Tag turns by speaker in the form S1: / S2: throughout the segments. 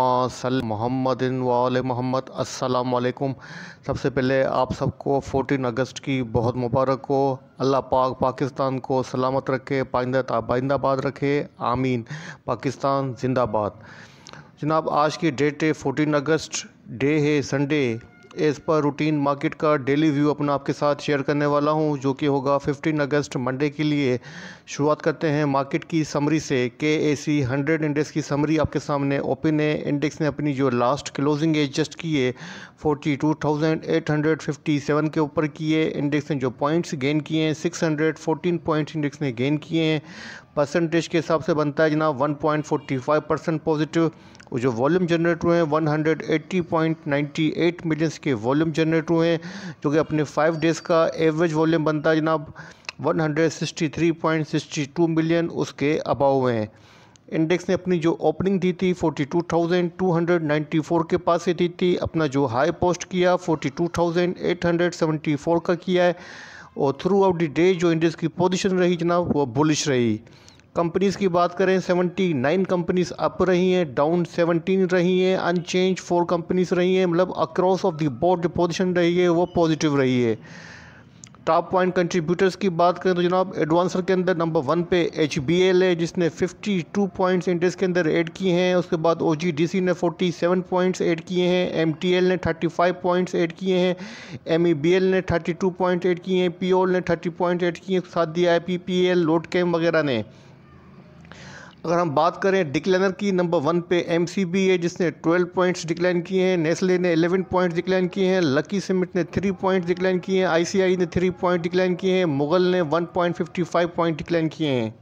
S1: सल मोहम्मद वाल मोहम्मद अस्सलाम सबसे पहले आप सबको फ़ोटीन अगस्त की बहुत मुबारक हो अल्लाह पाक पाकिस्तान को सलामत रखे पाइंदा पाइंदाबाद रखे आमीन पाकिस्तान जिंदाबाद जनाब आज की डेट है फ़ोटीन अगस्त डे है संडे एज़ पर रूटीन मार्केट का डेली व्यू अपना आपके साथ शेयर करने वाला हूं जो कि होगा 15 अगस्त मंडे के लिए शुरुआत करते हैं मार्केट की समरी से K A C hundred index की समरी आपके सामने ओपन है इंडेक्स ने अपनी जो लास्ट क्लोजिंग एडजस्ट की है forty two thousand eight hundred fifty seven के ऊपर किए इंडेक्स ने जो पॉइंट्स गेन किए हैं six hundred fourteen points index ने गेन किए हैं परसेंटेज के हिसाब से बनता है जनाब 1.45 परसेंट पॉजिटिव और जो वॉल्यूम जनरेट हुए हैं 180.98 मिलियंस के वॉल्यूम जनरेट हुए हैं जो कि अपने फाइव डेज़ का एवरेज वॉल्यूम बनता है जनाब 163.62 मिलियन उसके अबाव हुए हैं इंडेक्स ने अपनी जो ओपनिंग दी थी 42,294 के पास से दी थी अपना जो हाई पोस्ट किया 42,874 का किया है और थ्रू आउट द डे जो इंडेक्स की पोजीशन रही जनाब वो बुलिश रही कंपनीज़ की बात करें सेवेंटी नाइन कंपनीज अप रही हैं डाउन सेवनटीन रही हैं अनचेंज फोर कंपनीज रही हैं मतलब अक्रॉस ऑफ द बोर्ड जो पोजिशन रही है वो पॉजिटिव रही है टॉप पॉइंट कंट्रीब्यूटर्स की बात करें तो जनाब एडवांसर के अंदर नंबर वन पे एच बी एल है जिसने 52 पॉइंट्स इंडेक्स के अंदर ऐड किए हैं उसके बाद ओ जी डी सी ने 47 पॉइंट्स ऐड किए हैं एम टी एल ने 35 पॉइंट्स ऐड किए हैं एम ई बी एल ने 32 पॉइंट्स ऐड किए हैं पी ओ एल ने 30 पॉइंट्स ऐड किए हैं साथ दिया है P P L Lotte chem वगैरह ने अगर हम बात करें डिक्लाइनर की नंबर वन पे एम है जिसने 12 पॉइंट्स डिक्लाइन किए हैं नेस्ले ने 11 पॉइंट्स डिक्लाइन किए हैं लकी सिमिट ने 3 पॉइंट्स डिक्लाइन किए हैं आईसीआई ने 3 पॉइंट डिक्लाइन किए हैं मुगल ने 1.55 पॉइंट डिक्लाइन किए हैं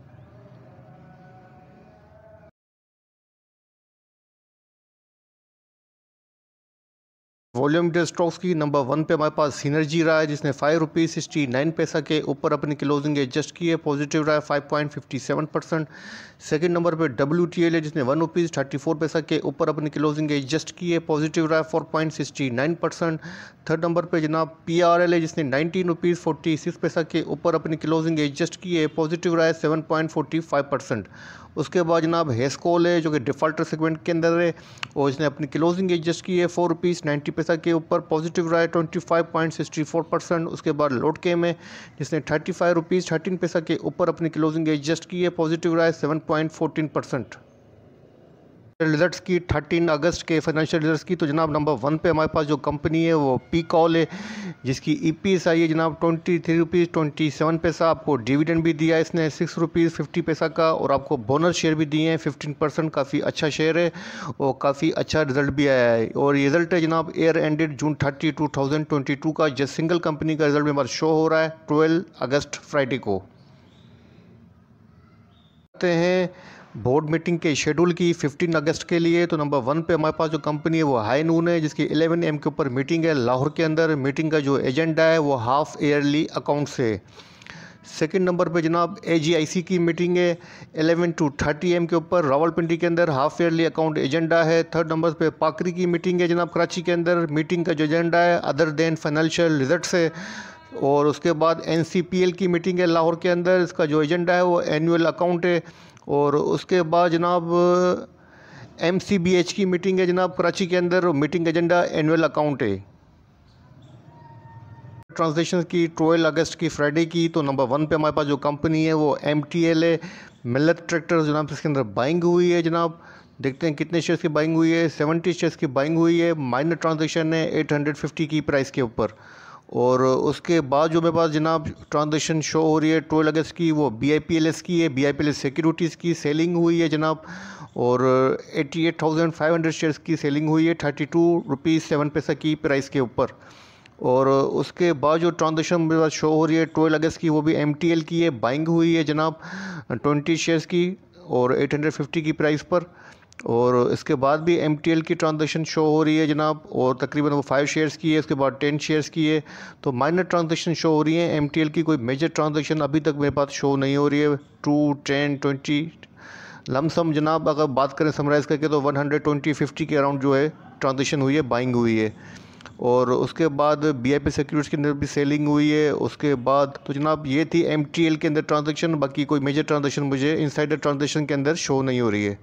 S1: वॉल्यूम इंडिया स्टॉक्स की नंबर वन पे हमारे पास सीनर्जी रहा है जिसने फाइव रुपीज़ सिक्सटी नाइन पैसा के ऊपर अपनी क्लोजिंग एडजस्ट की है पॉजिटिव रहा है five point fifty seven percent second number पे डब्ल्यू टी एल है जिसने वन रुपीज़ थर्टी फोर पैसा के ऊपर अपनी क्लोजिंग एडजस्ट की है पॉजिटिव रहा है four point sixty nine percent third number पर जनाब पी आर एल है जिसने नाइनटीन रुपीज़ फोर्टी सिक्स पैसा के ऊपर अपनी क्लोजिंग एडजस्ट की है पॉजिटिव रहा है seven point forty five percent उसके बाद जनाब हेस्कोल है जो कि डिफॉल्टर सेगमेंट के अंदर है और इसने अपनी क्लोजिंग एडजस्ट की है फोर रुपीज़ नाइन्टी पैसा संस्था के ऊपर पॉजिटिव रहा है twenty five point sixty four percent उसके बाद लोटके के में जिसने थर्टी फाइव रुपीज़ थर्टीन पैसा के ऊपर अपनी क्लोजिंग एडजस्ट की है पॉजिटिव रहा है seven point fourteen percent results की 13 अगस्त के फाइनेंशियल रिजल्ट्स की तो जनाब नंबर वन पे हमारे पास जो कंपनी है वो पी कॉल है जिसकी ई पी एस आई है जनाब twenty three rupees twenty seven पैसा आपको डिविडेंड भी दिया है इसने सिक्स रुपीज़ फिफ्टी पैसा का और आपको बोनस शेयर भी दिए हैं फिफ्टीन परसेंट काफ़ी अच्छा शेयर है और काफ़ी अच्छा रिजल्ट भी आया है और रिजल्ट है जनाब year ended June thirty two thousand twenty two का जिस सिंगल कंपनी का रिजल्ट मेरे शो हो रहा है ट्वेल्व अगस्त फ्राइडे को हैं बोर्ड मीटिंग के शेड्यूल की 15 अगस्त के लिए तो नंबर वन पे हमारे पास जो कंपनी है वो हाई नून है जिसकी 11 एम के ऊपर मीटिंग है लाहौर के अंदर मीटिंग का जो एजेंडा है वो हाफ ईयरली अकाउंट से सेकंड नंबर पे जनाब एजीआईसी की मीटिंग है 11 टू 30 एम के ऊपर रावलपिंडी के अंदर हाफ ईयरली अकाउंट एजेंडा है थर्ड नंबर पे पाकरी की मीटिंग है जनाब कराची के अंदर मीटिंग का जो एजेंडा है अदर देन फाइनेंशियल रिजल्ट है और उसके बाद एन की मीटिंग है लाहौर के अंदर इसका जो एजेंडा है वो एनुअल अकाउंट है और उसके बाद जनाब एम सी बी एच की मीटिंग है जनाब कराची के अंदर मीटिंग एजेंडा एनुअल अकाउंट है ट्रांजेक्शन की ट्वेल्व अगस्त की फ्राइडे की तो नंबर वन पे हमारे पास जो कंपनी है वो एम टी एल है मिलत ट्रैक्टर जनाब इसके अंदर बाइंग हुई है जनाब देखते हैं कितने शेयर्स की बाइंग हुई है सेवेंटी शेयर्स की बाइंग हुई है माइनर ट्रांजेक्शन है एट हंड्रेड फिफ्टी की प्राइस के ऊपर और उसके बाद जो मेरे पास जनाब ट्रांजेक्शन शो हो रही है ट्वेल्व अगस्त की वो B I P L S की है B I P L S securities की सेलिंग हुई है जनाब और eighty eight thousand five hundred shares की सेलिंग हुई है थर्टी टू रुपीज़ सेवन पैसा की प्राइस के ऊपर और उसके बाद जो ट्रांजेक्शन मेरे पास शो हो रही है ट्वेल्व अगस्त की वो भी एम टी एल की है बाइंग हुई है जनाब ट्वेंटी शेयर्स की और एट हंड्रेड फिफ्टी की प्राइस पर और इसके बाद भी एम की ट्रांजेक्शन शो हो रही है जनाब और तकरीबन वो फाइव शेयर्स की है इसके बाद टेन शेयर्स की है तो माइनर ट्रांजेक्शन शो हो रही है एम की कोई मेजर ट्रांजेक्शन अभी तक मेरे पास शो नहीं हो रही है टू टेन ट्वेंटी लमसम जनाब अगर बात करें समराइज़ करके तो वन हंड्रेड ट्वेंटी फिफ्टी के अराउंड जो है ट्रांजेक्शन हुई है बाइंग हुई है और उसके बाद बी आई पी सिक्योरिटीज़ के अंदर भी सेलिंग हुई है उसके बाद तो जनाब ये थी एम टी एल के अंदर ट्रांजेक्शन बाकी कोई मेजर ट्रांजेक्शन मुझे इनसाइडर ट्रांजेक्शन के अंदर शो नहीं हो रही है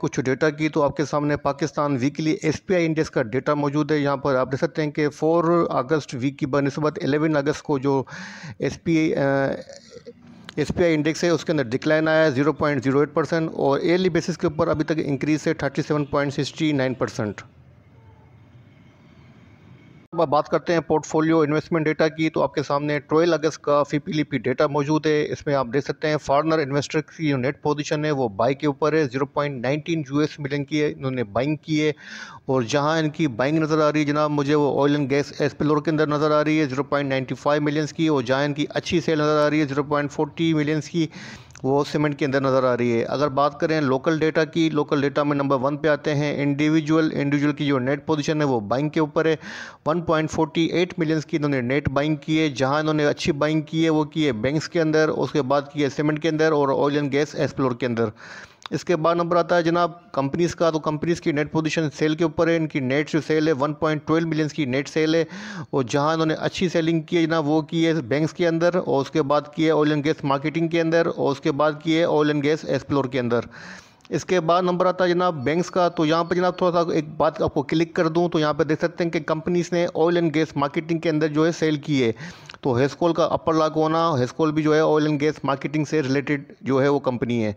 S1: कुछ डेटा की तो आपके सामने पाकिस्तान वीकली एसपीआई इंडेक्स का डेटा मौजूद है यहाँ पर आप देख सकते हैं कि 4 अगस्त वीक की बनस्बत 11 अगस्त को जो एसपीआई एसपीआई इंडेक्स है उसके अंदर डिक्लाइन आया जीरो 0.08 परसेंट और एयरली बेसिस के ऊपर अभी तक इंक्रीज है नाइन परसेंट बात करते हैं पोर्टफोलियो इन्वेस्टमेंट डेटा की तो आपके सामने ट्वेल्व अगस्त का फीपीलीपी डेटा मौजूद है इसमें आप देख सकते हैं फॉरनर इन्वेस्टर की जो नेट पोजीशन है वो बाई के ऊपर है जीरो पॉइंट 0.19 यूएस मिलियन की है इन्होंने बाइंग की है और जहां इनकी बाइंग नज़र आ रही है जनाब मुझे वो ऑयल एंड गैस एक्सप्लोर के अंदर नज़र आ रही है जीरो पॉइंट मिलियंस की और जहाँ इनकी अच्छी सेल नज़र आ रही है जीरो पॉइंट मिलियंस की वो सीमेंट के अंदर नज़र आ रही है अगर बात करें लोकल डेटा की लोकल डेटा में नंबर वन पे आते हैं इंडिविजुअल इंडिविजुअल की जो नेट पोजीशन है वो बाइंग के ऊपर है 1.48 मिलियंस की इन्होंने नेट बाइंग की है जहाँ इन्होंने अच्छी बाइंग की है वो की है बैंक्स के अंदर उसके बाद की है सीमेंट के अंदर और ऑयल एंड गैस एक्सप्लोर के अंदर इसके बाद नंबर आता है जनाब कंपनीज़ का तो कंपनीज़ की नेट पोजीशन सेल के ऊपर है इनकी नेट जो सेल है 1.12 मिलियंस की नेट सेल है और जहां इन्होंने अच्छी सेलिंग की है जनाब वो की है बैंक्स के अंदर और उसके बाद की है ऑयल एंड गैस मार्केटिंग के अंदर और उसके बाद की है ऑयल एंड गैस एक्सप्लोर के अंदर इसके बाद नंबर आता है जनाब बैंक्स का तो यहाँ पर जनाब थोड़ा सा एक बात आपको क्लिक कर दूँ तो यहाँ पर देख सकते हैं कि कंपनीज़ ने ऑयल एंड गैस मार्केटिंग के अंदर जो है सेल की है तो हेस्कोल का अपर लाक होना हेस्कोल भी जो है ऑयल एंड गैस मार्केटिंग से रिलेटेड जो है वो कंपनी है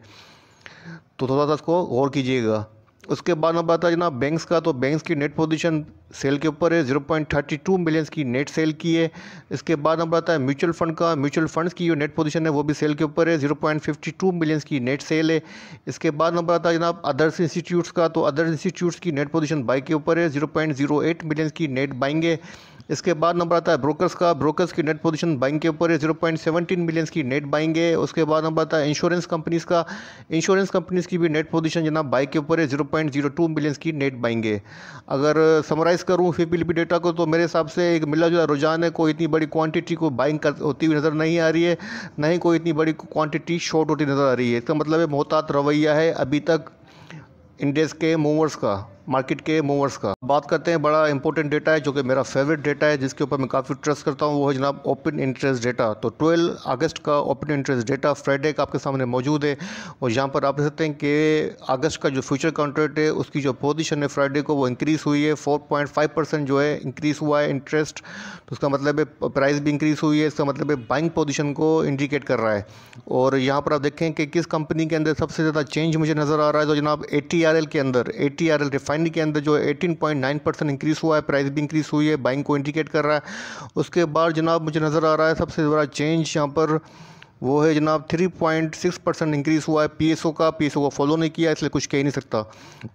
S1: तो थोड़ा सा इसको गौर कीजिएगा उसके बाद आता है जना बैंक्स का तो बैंक्स की नेट पोजीशन सेल के ऊपर है zero point thirty two millions की नेट सेल की है इसके बाद आता है म्यूचुअल फंड का म्यूचुअल फंड्स की जो नेट पोजीशन है वो भी सेल के ऊपर है zero point fifty two millions की नेट सेल है इसके बाद नंबर आता है जनाब अदर्स इंस्टीट्यूट्स का तो अदर्स इंस्टीट्यूट्स की नेट पोजिशन बाई के ऊपर है zero point zero eight millions की नेट बाइंग है इसके बाद नंबर आता है ब्रोकर्स का ब्रोकर्स की नेट पोजीशन बाइंग के ऊपर है जीरो पॉइंट सेवनटीन मिलियंस की नेट बाइंग है उसके बाद नंबर आता है इंश्योरेंस कंपनीज का इंश्योरेंस कंपनीज की भी नेट पोजीशन जनाब बाइक के ऊपर है zero point zero two millions की नेट बाइंग है अगर समराइज़ करूँ फिपिलिपी डेटा को तो मेरे हिसाब से एक मिला जुला रुझान है कोई इतनी बड़ी क्वान्टिटी को बाइंग होती हुई नज़र नहीं आ रही है ना ही कोई इतनी बड़ी क्वान्टिटी शॉर्ट होती नज़र आ रही है इसका मतलब है मोहतात रवैया है अभी तक इंडेक्स के मूवर्स का मार्केट के मूवर्स का बात करते हैं बड़ा इंपॉर्टेंट डेटा है जो कि मेरा फेवरेट डेटा है जिसके ऊपर मैं काफ़ी ट्रस्ट करता हूँ वो है जनाब ओपन इंटरेस्ट डेटा तो ट्वेल्व अगस्त का ओपन इंटरेस्ट डेटा फ्राइडे का आपके सामने मौजूद है और यहाँ पर आप देख सकते हैं कि अगस्त का जो फ्यूचर कॉन्ट्रैक्ट है उसकी जो पोजिशन है फ्राइडे को वो इंक्रीज़ हुई है फोर जो है इंक्रीज़ हुआ है इंटरेस्ट तो उसका मतलब है प्राइस भी इंक्रीज़ हुई है इसका मतलब है बाइंग पोजिशन को इंडिकेट कर रहा है और यहाँ पर आप देखें कि किस कंपनी के अंदर सबसे ज़्यादा चेंज मुझे नज़र आ रहा है तो जनाब ए के अंदर ए टी रिफाइन फाइनली के अंदर जो 18.9 परसेंट इंक्रीज़ हुआ है प्राइस भी इंक्रीज़ हुई है बाइंग को इंडिकेट कर रहा है उसके बाद जनाब मुझे नज़र आ रहा है सबसे बड़ा चेंज यहाँ पर वो है जनाब 3.6 परसेंट इंक्रीज़ हुआ है पीएसओ का पीएसओ को फॉलो नहीं किया इसलिए कुछ कह नहीं सकता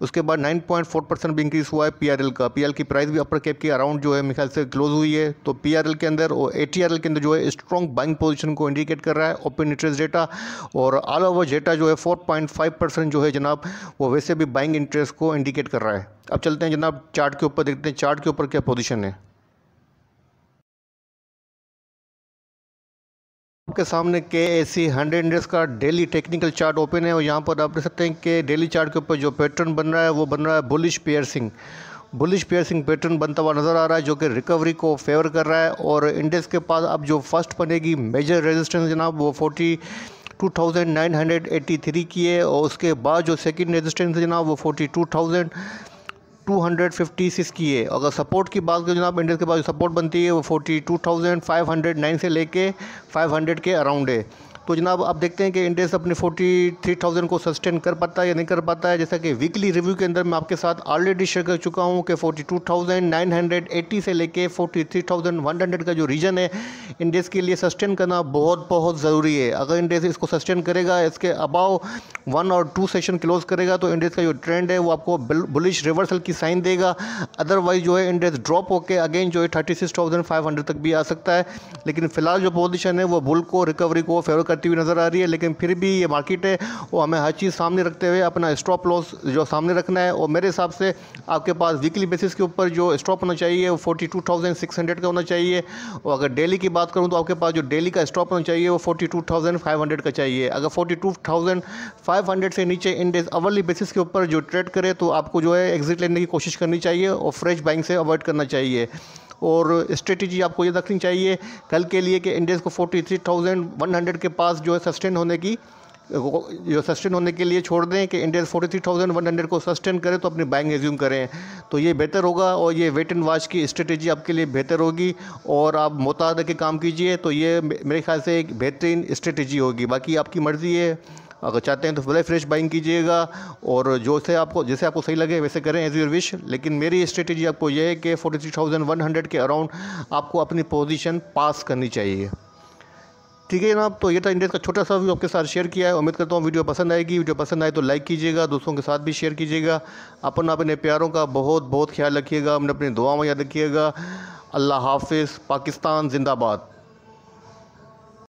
S1: उसके बाद 9.4 परसेंट भी इंक्रीज़ हुआ है पीआरएल का पीआरएल की प्राइस भी अपर कैप के अराउंड जो है मेरे से क्लोज हुई है तो पीआरएल के अंदर और ए के अंदर जो है स्ट्रॉन्ग बाइंग पोजिशन को इंडिकेट कर रहा है ओपन इंटरेस्ट डेटा और ऑल ओवर डेटा जो है फोर जो है जनाब वो वैसे भी बाइंग इंटरेस्ट को इंडिकेट कर रहा है अब चलते हैं जनाब चार्ट के ऊपर देखते हैं चार्ट के ऊपर क्या पोजिशन है आपके सामने K A C hundred index का डेली टेक्निकल चार्ट ओपन है और यहाँ पर आप देख सकते हैं कि डेली चार्ट के ऊपर जो पैटर्न बन रहा है वो बन रहा है bullish piercing bullish piercing pattern बनता हुआ नज़र आ रहा है जो कि रिकवरी को फेवर कर रहा है और इंडेक्स के पास अब जो फर्स्ट बनेगी मेजर रेजिस्टेंस जनाब वो फोर्टी 2983 की है और उसके बाद जो सेकंड रेजिस्टेंस है जनाब वो 42,000 सिक्स की है अगर सपोर्ट की बात करें जनाब इंडेक्स के पास जो सपोर्ट बनती है वो 42,509 से लेके 500 के अराउंड है तो जनाब आप देखते हैं कि इंडेक्स अपने 43,000 को सस्टेन कर पाता है या नहीं कर पाता है जैसा कि वीकली रिव्यू के अंदर मैं आपके साथ ऑलरेडी शेयर कर चुका हूँ कि 42,980 से लेके 43,100 का जो रीजन है इंडेक्स के लिए सस्टेन करना बहुत बहुत ज़रूरी है अगर इंडेक्स इसको सस्टेन करेगा इसके अबाव वन और टू सेशन क्लोज करेगा तो इंडेक्स का जो ट्रेंड है वो आपको बुलिश रिवर्सल की साइन देगा अदरवाइज जो है इंडेक्स ड्रॉप होकर अगेन जो है थर्टी तक भी आ सकता है लेकिन फिलहाल जो पोजिशन है वो बुल को रिकवरी को फेवर करती हुई नज़र आ रही है लेकिन फिर भी ये मार्केट है वो हमें हर चीज़ सामने रखते हुए अपना स्टॉप लॉस जो सामने रखना है और मेरे हिसाब से आपके पास वीकली बेसिस के ऊपर जो स्टॉप होना चाहिए वो forty two thousand six hundred का होना चाहिए और अगर डेली की बात करूँ तो आपके पास जो डेली का स्टॉप होना चाहिए वो forty two thousand five hundred का चाहिए अगर forty two thousand five hundred से नीचे इन डेज अवर्ली बेसिस के ऊपर जो ट्रेड करे तो आपको जो है एग्जिट लेने की कोशिश करनी चाहिए और फ्रेश बाइंग से अवॉइड करना चाहिए और स्ट्रेटजी आपको ये रखनी चाहिए कल के लिए कि इंडेक्स को 43,100 के पास जो है सस्टेन होने की जो सस्टेन होने के लिए छोड़ दें कि इंडेक्स 43,100 को सस्टेन करें तो अपनी बाइंग रिज्यूम करें तो ये बेहतर होगा और ये वेट एंड वॉच की स्ट्रेटजी आपके लिए बेहतर होगी और आप मुताद के काम कीजिए तो ये मेरे ख्याल से एक बेहतरीन स्ट्रेटजी होगी बाकी आपकी मर्ज़ी है अगर चाहते हैं तो भले फ्रेश बाइंग कीजिएगा और जो से आपको जैसे आपको सही लगे वैसे करें एज योर विश लेकिन मेरी स्ट्रेटेजी आपको यह है कि forty three thousand one hundred के अराउंड आपको अपनी पोजीशन पास करनी चाहिए ठीक है जनाब तो ये था इंडेक्स का छोटा सा व्यू आपके साथ शेयर किया है उम्मीद करता हूँ वीडियो पसंद आएगी वीडियो पसंद आए तो लाइक कीजिएगा दोस्तों के साथ भी शेयर कीजिएगा अपन अपने प्यारों का बहुत बहुत ख्याल रखिएगा अपने अपनी दुआ में याद रखिएगा अल्लाह हाफिज़ पाकिस्तान जिंदाबाद